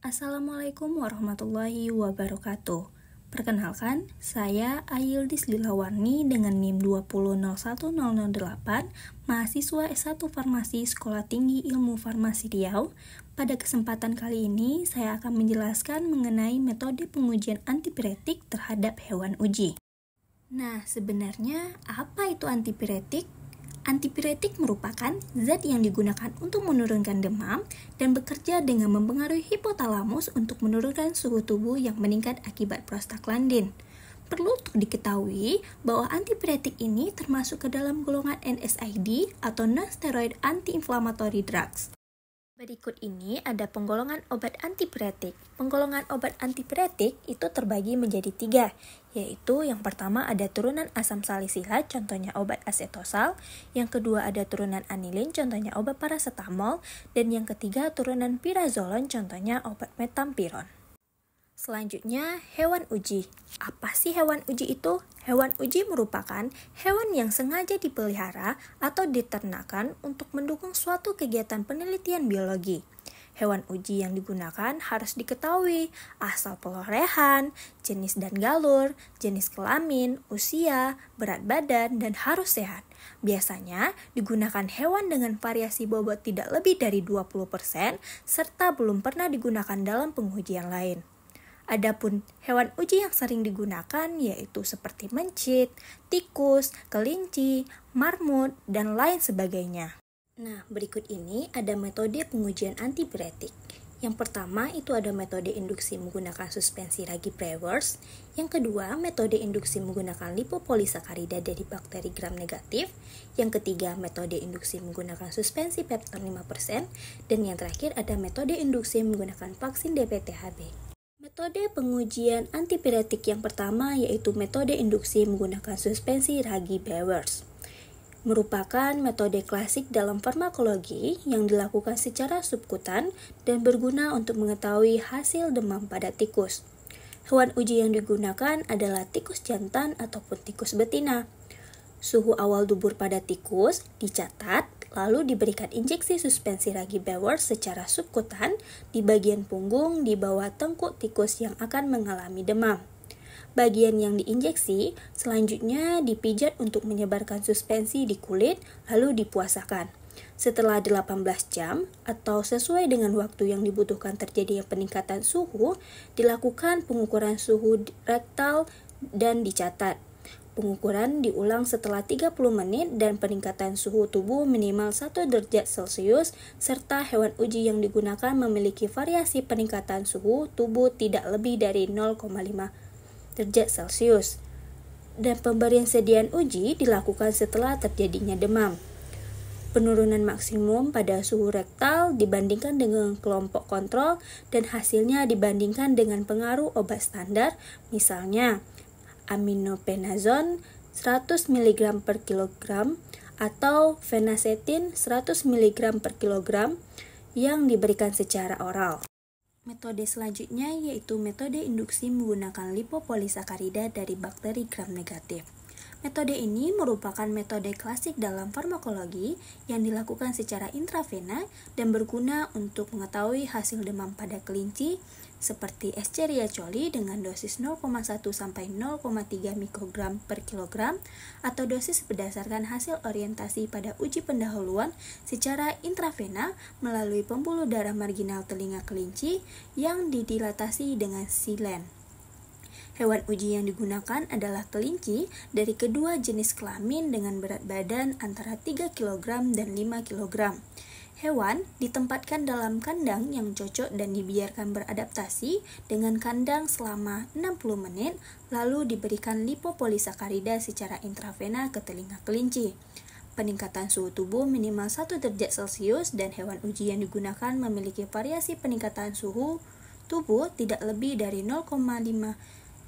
Assalamualaikum warahmatullahi wabarakatuh. Perkenalkan, saya Ayil Dislilawarni dengan NIM 2001008, mahasiswa S1 Farmasi Sekolah Tinggi Ilmu Farmasi Riau. Pada kesempatan kali ini, saya akan menjelaskan mengenai metode pengujian antipiretik terhadap hewan uji. Nah, sebenarnya apa itu antipiretik? Antipiretik merupakan zat yang digunakan untuk menurunkan demam dan bekerja dengan mempengaruhi hipotalamus untuk menurunkan suhu tubuh yang meningkat akibat prostaglandin. Perlu untuk diketahui bahwa antipiretik ini termasuk ke dalam golongan NSAID atau non-steroid antiinflammatory drugs. Berikut ini ada penggolongan obat antipiretik. Penggolongan obat antipiretik itu terbagi menjadi tiga, yaitu yang pertama ada turunan asam salisilat, contohnya obat asetosal, yang kedua ada turunan anilin, contohnya obat parasetamol, dan yang ketiga turunan pirazolon, contohnya obat metampiron. Selanjutnya, hewan uji. Apa sih hewan uji itu? Hewan uji merupakan hewan yang sengaja dipelihara atau diternakan untuk mendukung suatu kegiatan penelitian biologi. Hewan uji yang digunakan harus diketahui asal pelorehan, jenis dan galur, jenis kelamin, usia, berat badan, dan harus sehat. Biasanya digunakan hewan dengan variasi bobot tidak lebih dari 20% serta belum pernah digunakan dalam pengujian lain. Adapun hewan uji yang sering digunakan yaitu seperti mencit, tikus, kelinci, marmut, dan lain sebagainya. Nah, berikut ini ada metode pengujian antibiotik. Yang pertama itu ada metode induksi menggunakan suspensi ragi Brewers. Yang kedua, metode induksi menggunakan lipopolisakarida dari bakteri gram negatif. Yang ketiga, metode induksi menggunakan suspensi pepton 5%. Dan yang terakhir ada metode induksi menggunakan vaksin DPTHB. Metode pengujian antipiretik yang pertama yaitu metode induksi menggunakan suspensi ragi Bewers. Merupakan metode klasik dalam farmakologi yang dilakukan secara subkutan dan berguna untuk mengetahui hasil demam pada tikus. Hewan uji yang digunakan adalah tikus jantan ataupun tikus betina. Suhu awal dubur pada tikus dicatat lalu diberikan injeksi suspensi ragi bewer secara subkutan di bagian punggung di bawah tengkuk tikus yang akan mengalami demam. Bagian yang diinjeksi selanjutnya dipijat untuk menyebarkan suspensi di kulit lalu dipuasakan. Setelah 18 jam atau sesuai dengan waktu yang dibutuhkan terjadinya peningkatan suhu, dilakukan pengukuran suhu rektal dan dicatat. Pengukuran diulang setelah 30 menit dan peningkatan suhu tubuh minimal 1 derajat Celcius serta hewan uji yang digunakan memiliki variasi peningkatan suhu tubuh tidak lebih dari 0,5 derajat Celcius. Dan pemberian sediaan uji dilakukan setelah terjadinya demam. Penurunan maksimum pada suhu rektal dibandingkan dengan kelompok kontrol dan hasilnya dibandingkan dengan pengaruh obat standar, misalnya aminopenazon 100 mg per kilogram atau fenacetin 100 mg per kilogram yang diberikan secara oral. Metode selanjutnya yaitu metode induksi menggunakan lipopolisakarida dari bakteri gram negatif. Metode ini merupakan metode klasik dalam farmakologi yang dilakukan secara intravena dan berguna untuk mengetahui hasil demam pada kelinci seperti Escherichia coli dengan dosis 0,1 sampai 0,3 mikrogram per kilogram atau dosis berdasarkan hasil orientasi pada uji pendahuluan secara intravena melalui pembuluh darah marginal telinga kelinci yang didilatasi dengan silen. Hewan uji yang digunakan adalah kelinci dari kedua jenis kelamin dengan berat badan antara 3 kg dan 5 kg Hewan ditempatkan dalam kandang yang cocok dan dibiarkan beradaptasi dengan kandang selama 60 menit, lalu diberikan lipopolisakarida secara intravena ke telinga kelinci. Peningkatan suhu tubuh minimal 1 derajat Celcius dan hewan uji yang digunakan memiliki variasi peningkatan suhu tubuh tidak lebih dari 0,5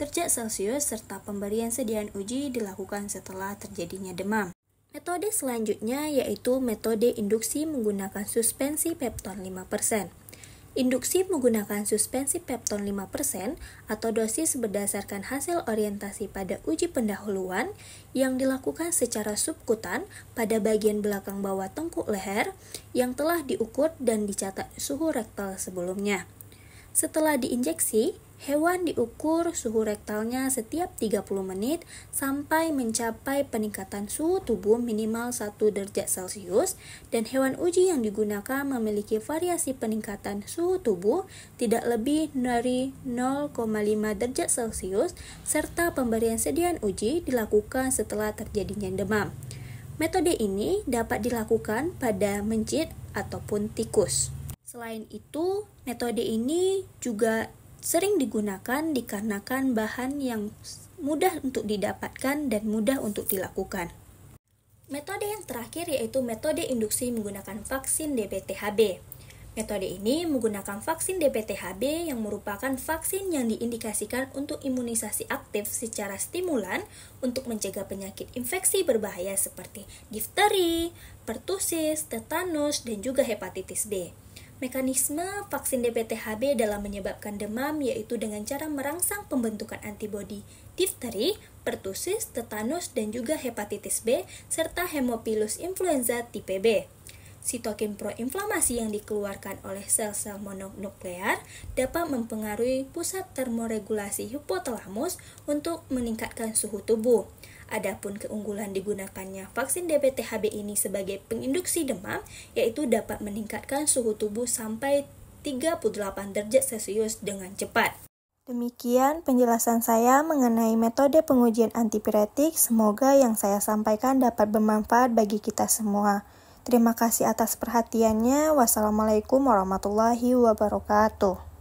derajat Celcius serta pemberian sediaan uji dilakukan setelah terjadinya demam. Metode selanjutnya yaitu metode induksi menggunakan suspensi pepton 5%. Induksi menggunakan suspensi pepton 5% atau dosis berdasarkan hasil orientasi pada uji pendahuluan yang dilakukan secara subkutan pada bagian belakang bawah tengkuk leher yang telah diukur dan dicatat suhu rektal sebelumnya. Setelah diinjeksi, Hewan diukur suhu rektalnya setiap 30 menit sampai mencapai peningkatan suhu tubuh minimal 1 derajat Celcius dan hewan uji yang digunakan memiliki variasi peningkatan suhu tubuh tidak lebih dari 0,5 derajat Celcius serta pemberian sediaan uji dilakukan setelah terjadinya demam. Metode ini dapat dilakukan pada mencit ataupun tikus. Selain itu, metode ini juga sering digunakan dikarenakan bahan yang mudah untuk didapatkan dan mudah untuk dilakukan. Metode yang terakhir yaitu metode induksi menggunakan vaksin DPTHB. Metode ini menggunakan vaksin DPTHB yang merupakan vaksin yang diindikasikan untuk imunisasi aktif secara stimulan untuk mencegah penyakit infeksi berbahaya seperti difteri, pertusis, tetanus, dan juga hepatitis B. Mekanisme vaksin DPTHB dalam menyebabkan demam yaitu dengan cara merangsang pembentukan antibodi difteri, pertusis, tetanus, dan juga hepatitis B, serta hemophilus influenza tipe B. Sitokin proinflamasi yang dikeluarkan oleh sel-sel mononuklear dapat mempengaruhi pusat termoregulasi hipotalamus untuk meningkatkan suhu tubuh. Adapun keunggulan digunakannya vaksin DPTHB ini sebagai penginduksi demam yaitu dapat meningkatkan suhu tubuh sampai 38 derajat Celcius dengan cepat. Demikian penjelasan saya mengenai metode pengujian antipiretik. Semoga yang saya sampaikan dapat bermanfaat bagi kita semua. Terima kasih atas perhatiannya. Wassalamualaikum warahmatullahi wabarakatuh.